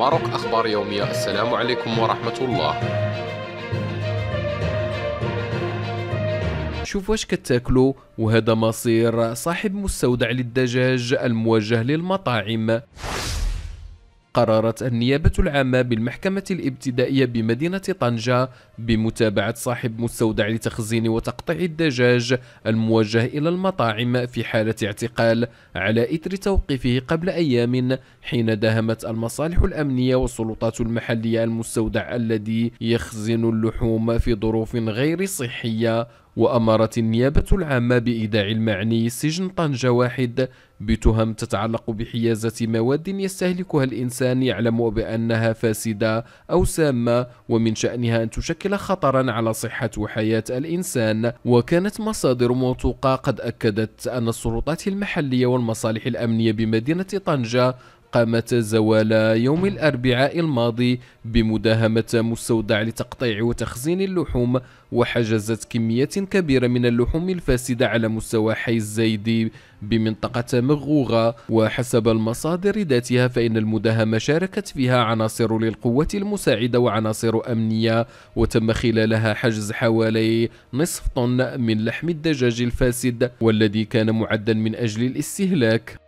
ماروك أخبار يومية السلام عليكم ورحمة الله شوف واش كتاكلو وهذا مصير صاحب مستودع للدجاج الموجه للمطاعم قررت النيابة العامة بالمحكمة الابتدائية بمدينة طنجة بمتابعة صاحب مستودع لتخزين وتقطيع الدجاج الموجه إلى المطاعم في حالة اعتقال على إثر توقيفه قبل أيام حين داهمت المصالح الأمنية والسلطات المحلية المستودع الذي يخزن اللحوم في ظروف غير صحية وأمرت النيابة العامة بإيداع المعني سجن طنجة واحد بتهم تتعلق بحيازة مواد يستهلكها الإنسان يعلم بأنها فاسدة أو سامة ومن شأنها أن تشكل خطرا على صحة وحياة الإنسان وكانت مصادر موثوقة قد أكدت أن السلطات المحلية والمصالح الأمنية بمدينة طنجة قامت زوال يوم الأربعاء الماضي بمداهمة مستودع لتقطيع وتخزين اللحوم وحجزت كميات كبيرة من اللحوم الفاسدة على مستوى حي الزايدي بمنطقة مغوغة وحسب المصادر ذاتها فإن المداهمة شاركت فيها عناصر للقوة المساعدة وعناصر أمنية وتم خلالها حجز حوالي نصف طن من لحم الدجاج الفاسد والذي كان معدا من أجل الاستهلاك